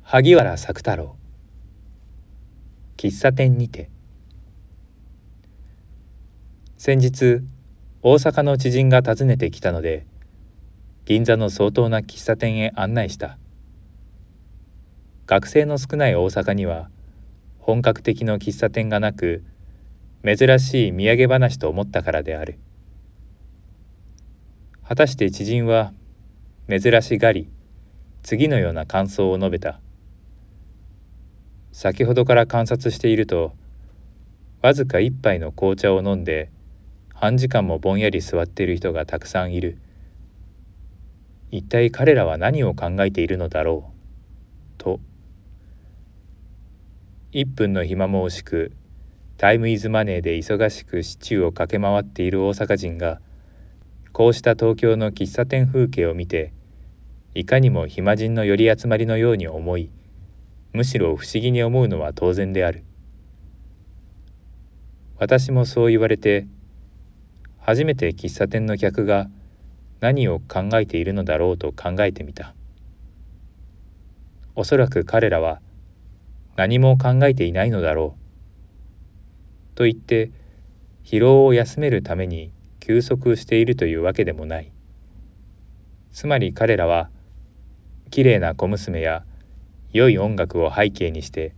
萩原作太郎喫茶店にて先日大阪の知人が訪ねてきたので銀座の相当な喫茶店へ案内した学生の少ない大阪には本格的な喫茶店がなく珍しい土産話と思ったからである果たして知人は珍しがり次のような感想を述べた先ほどから観察しているとわずか一杯の紅茶を飲んで半時間もぼんやり座っている人がたくさんいる一体彼らは何を考えているのだろうと1分の暇も惜しくタイムイズマネーで忙しく市中を駆け回っている大阪人がこうした東京の喫茶店風景を見ていかにも暇人の寄り集まりのように思いむしろ不思議に思うのは当然である私もそう言われて初めて喫茶店の客が何を考えているのだろうと考えてみたおそらく彼らは何も考えていないのだろうと言って疲労を休めるために休息しているというわけでもないつまり彼らは綺麗な小娘や良い音楽を背景にして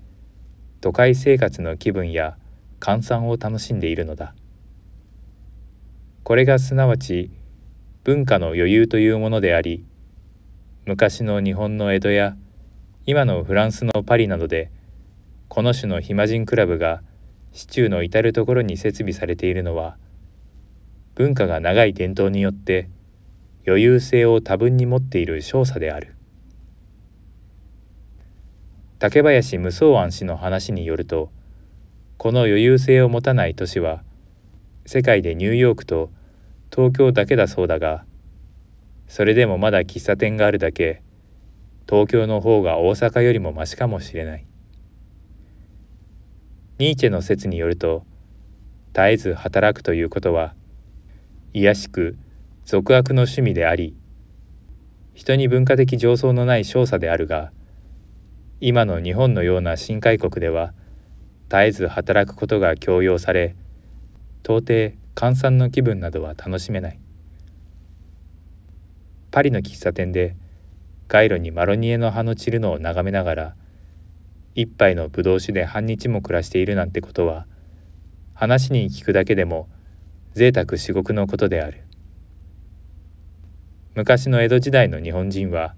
都会生活の気分や閑散を楽しんでいるのだこれがすなわち文化の余裕というものであり昔の日本の江戸や今のフランスのパリなどでこの種の暇人クラブが市中の至る所に設備されているのは文化が長い伝統によって余裕性を多分に持っている少佐である竹林無双庵氏の話によるとこの余裕性を持たない都市は世界でニューヨークと東京だけだそうだがそれでもまだ喫茶店があるだけ東京の方が大阪よりもマシかもしれないニーチェの説によると絶えず働くということは卑しく俗悪の趣味であり人に文化的上層のない少佐であるが今の日本のような新開国では絶えず働くことが強要され到底閑散の気分などは楽しめないパリの喫茶店で街路にマロニエの葉の散るのを眺めながら一杯のぶどう酒で半日も暮らしているなんてことは話に聞くだけでも贅沢至極のことである昔の江戸時代の日本人は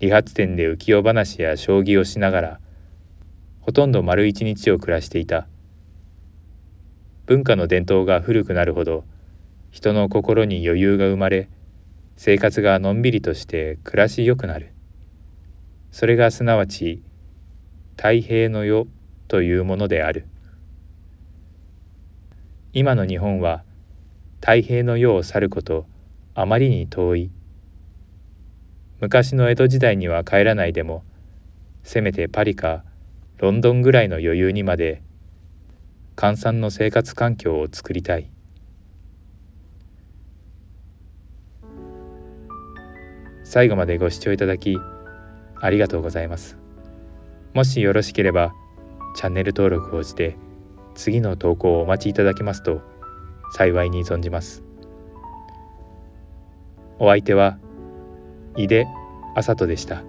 理髪店で浮世話や将棋をしながらほとんど丸一日を暮らしていた文化の伝統が古くなるほど人の心に余裕が生まれ生活がのんびりとして暮らしよくなるそれがすなわち太平の世というものである今の日本は太平の世を去ることあまりに遠い昔の江戸時代には帰らないでもせめてパリかロンドンぐらいの余裕にまで閑散の生活環境を作りたい最後までご視聴いただきありがとうございます。もしよろしければチャンネル登録をして次の投稿をお待ちいただけますと幸いに存じますお相手は井出麻とでした。